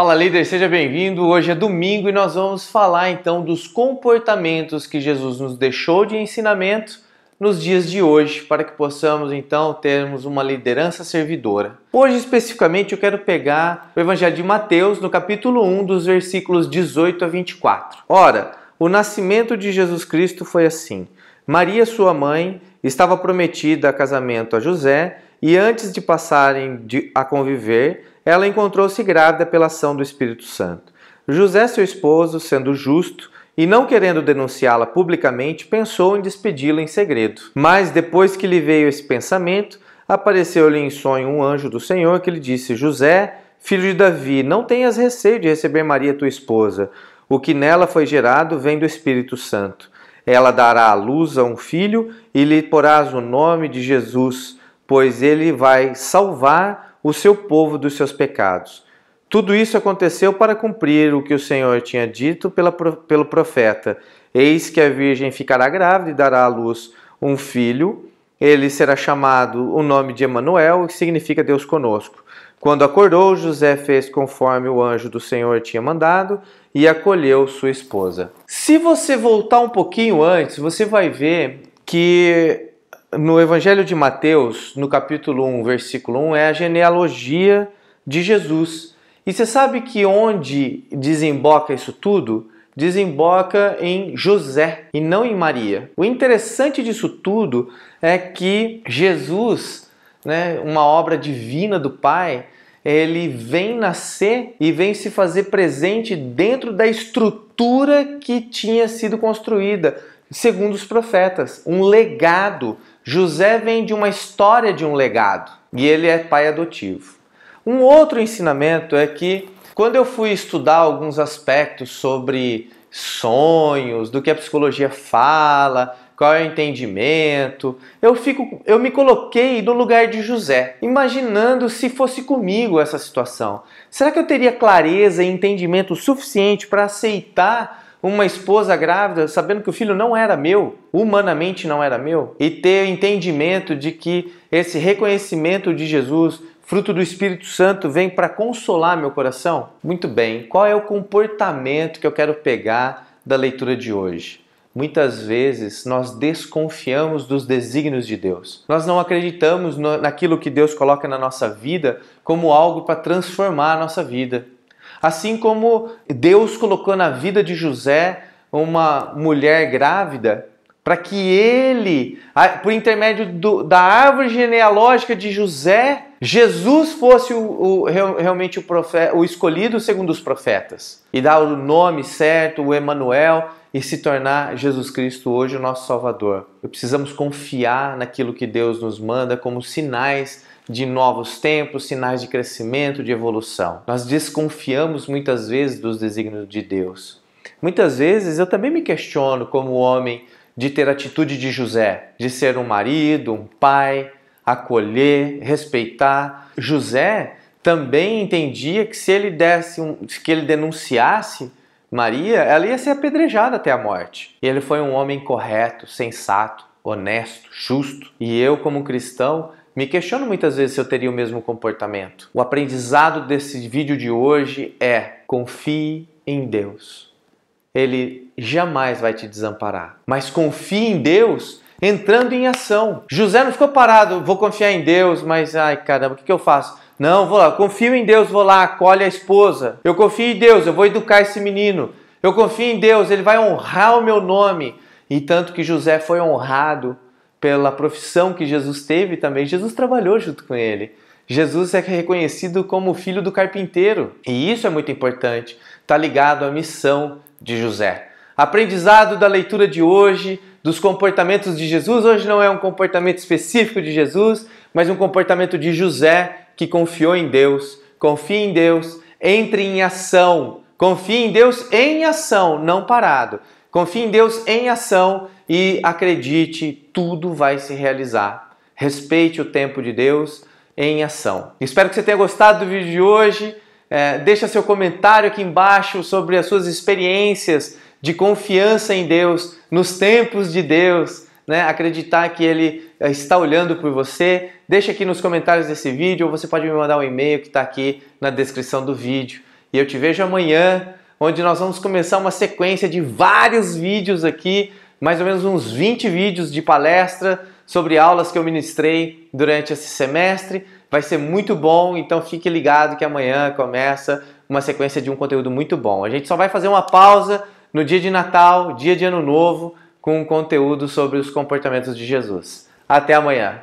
Fala líder, seja bem-vindo. Hoje é domingo e nós vamos falar então dos comportamentos que Jesus nos deixou de ensinamento nos dias de hoje, para que possamos então termos uma liderança servidora. Hoje especificamente eu quero pegar o Evangelho de Mateus, no capítulo 1, dos versículos 18 a 24. Ora, o nascimento de Jesus Cristo foi assim: Maria, sua mãe, estava prometida a casamento a José e antes de passarem de, a conviver, ela encontrou-se grávida pela ação do Espírito Santo. José, seu esposo, sendo justo e não querendo denunciá-la publicamente, pensou em despedi-la em segredo. Mas depois que lhe veio esse pensamento, apareceu-lhe em sonho um anjo do Senhor que lhe disse: José, filho de Davi, não tenhas receio de receber Maria, tua esposa. O que nela foi gerado vem do Espírito Santo. Ela dará à luz a um filho e lhe porás o nome de Jesus pois ele vai salvar o seu povo dos seus pecados. Tudo isso aconteceu para cumprir o que o Senhor tinha dito pela, pelo profeta: Eis que a virgem ficará grávida e dará à luz um filho. Ele será chamado o nome de Emanuel, que significa Deus conosco. Quando acordou, José fez conforme o anjo do Senhor tinha mandado e acolheu sua esposa. Se você voltar um pouquinho antes, você vai ver que no Evangelho de Mateus, no capítulo 1, versículo 1, é a genealogia de Jesus. E você sabe que onde desemboca isso tudo? Desemboca em José e não em Maria. O interessante disso tudo é que Jesus, né, uma obra divina do Pai, ele vem nascer e vem se fazer presente dentro da estrutura que tinha sido construída segundo os profetas, um legado. José vem de uma história de um legado e ele é pai adotivo. Um outro ensinamento é que quando eu fui estudar alguns aspectos sobre sonhos, do que a psicologia fala, qual é o entendimento. Eu fico, eu me coloquei no lugar de José, imaginando se fosse comigo essa situação. Será que eu teria clareza e entendimento suficiente para aceitar uma esposa grávida sabendo que o filho não era meu, humanamente não era meu, e ter entendimento de que esse reconhecimento de Jesus, fruto do Espírito Santo, vem para consolar meu coração? Muito bem, qual é o comportamento que eu quero pegar da leitura de hoje? Muitas vezes nós desconfiamos dos desígnios de Deus. Nós não acreditamos naquilo que Deus coloca na nossa vida como algo para transformar a nossa vida. Assim como Deus colocou na vida de José uma mulher grávida, para que ele, por intermédio do, da árvore genealógica de José, Jesus fosse o, o, realmente o, profeta, o escolhido segundo os profetas, e dar o nome certo, o Emanuel, e se tornar Jesus Cristo hoje o nosso Salvador. Precisamos confiar naquilo que Deus nos manda como sinais de novos tempos, sinais de crescimento, de evolução. Nós desconfiamos muitas vezes dos desígnios de Deus. Muitas vezes eu também me questiono como homem de ter a atitude de José, de ser um marido, um pai, acolher, respeitar. José também entendia que se ele desse um, que ele denunciasse Maria, ela ia ser apedrejada até a morte. E ele foi um homem correto, sensato, honesto, justo. E eu, como cristão, me questiono muitas vezes se eu teria o mesmo comportamento. O aprendizado desse vídeo de hoje é: confie em Deus. Ele jamais vai te desamparar. Mas confie em Deus entrando em ação. José não ficou parado, vou confiar em Deus, mas ai caramba, o que, que eu faço? Não, vou lá, confio em Deus, vou lá, acolhe a esposa. Eu confio em Deus, eu vou educar esse menino. Eu confio em Deus, ele vai honrar o meu nome. E tanto que José foi honrado pela profissão que Jesus teve também, Jesus trabalhou junto com ele. Jesus é reconhecido como o filho do carpinteiro, e isso é muito importante, está ligado à missão de José. Aprendizado da leitura de hoje, dos comportamentos de Jesus, hoje não é um comportamento específico de Jesus, mas um comportamento de José que confiou em Deus. Confie em Deus, entre em ação. Confie em Deus em ação, não parado. Confie em Deus em ação e acredite, tudo vai se realizar. Respeite o tempo de Deus em ação. Espero que você tenha gostado do vídeo de hoje. É, deixa seu comentário aqui embaixo sobre as suas experiências de confiança em Deus, nos tempos de Deus, né? acreditar que Ele é, está olhando por você. Deixa aqui nos comentários desse vídeo ou você pode me mandar um e-mail que está aqui na descrição do vídeo. E eu te vejo amanhã onde nós vamos começar uma sequência de vários vídeos aqui, mais ou menos uns 20 vídeos de palestra sobre aulas que eu ministrei durante esse semestre. Vai ser muito bom, então fique ligado que amanhã começa uma sequência de um conteúdo muito bom. A gente só vai fazer uma pausa no dia de Natal, dia de Ano Novo, com um conteúdo sobre os comportamentos de Jesus. Até amanhã!